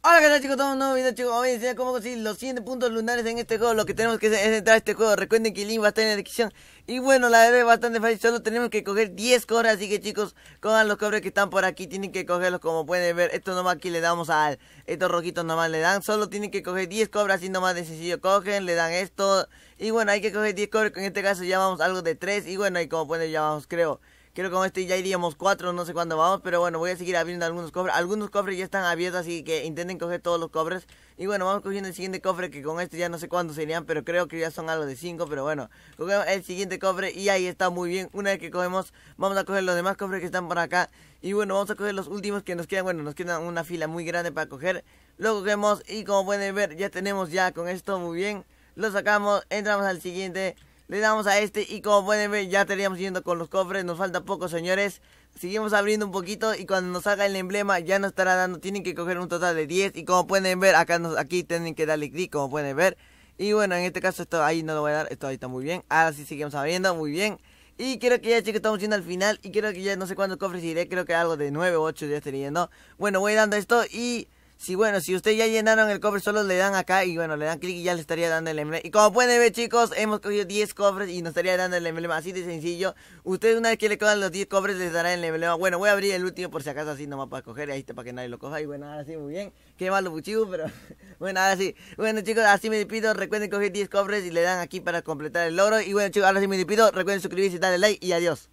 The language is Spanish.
Hola qué tal chicos, todos un nuevo video chicos, hoy enseñar como conseguir los 100 puntos lunares en este juego Lo que tenemos que hacer es entrar a este juego, recuerden que el link va a estar en la descripción Y bueno, la verdad es bastante fácil, solo tenemos que coger 10 cobras Así que chicos, Cogan los cobres que están por aquí, tienen que cogerlos como pueden ver Estos nomás aquí le damos al, estos rojitos nomás le dan Solo tienen que coger 10 cobras, así nomás de sencillo cogen, le dan esto Y bueno, hay que coger 10 cobras, en este caso llamamos algo de 3 Y bueno, ahí como pueden ver llamamos creo Creo que con este ya iríamos cuatro, no sé cuándo vamos, pero bueno, voy a seguir abriendo algunos cofres. Algunos cofres ya están abiertos, así que intenten coger todos los cofres. Y bueno, vamos cogiendo el siguiente cofre, que con este ya no sé cuándo serían, pero creo que ya son a los de cinco, pero bueno. Cogemos el siguiente cofre y ahí está muy bien. Una vez que cogemos, vamos a coger los demás cofres que están por acá. Y bueno, vamos a coger los últimos que nos quedan. Bueno, nos quedan una fila muy grande para coger. Lo cogemos y como pueden ver, ya tenemos ya con esto muy bien. Lo sacamos, entramos al siguiente le damos a este y como pueden ver ya estaríamos yendo con los cofres. Nos falta poco, señores. Seguimos abriendo un poquito y cuando nos haga el emblema ya nos estará dando. Tienen que coger un total de 10 y como pueden ver acá nos, aquí tienen que darle clic como pueden ver. Y bueno, en este caso esto ahí no lo voy a dar. Esto ahí está muy bien. Ahora sí seguimos abriendo. Muy bien. Y creo que ya chicos estamos yendo al final y creo que ya no sé cuántos cofres iré. Creo que algo de 9 o 8 ya estaría yendo. Bueno, voy dando esto y... Si bueno, si ustedes ya llenaron el cofre, solo le dan acá y bueno, le dan clic y ya les estaría dando el emblema. Y como pueden ver, chicos, hemos cogido 10 cofres y nos estaría dando el emblema. Así de sencillo. Ustedes una vez que le cojan los 10 cofres les darán el emblema. Bueno, voy a abrir el último por si acaso así nomás para coger. Ahí está para que nadie lo coja. Y bueno, ahora sí, muy bien. Qué malo buchivo, pero bueno, ahora sí. Bueno, chicos, así me despido. Recuerden coger 10 cofres y le dan aquí para completar el logro. Y bueno, chicos, ahora sí me despido. Recuerden suscribirse, y darle like y adiós.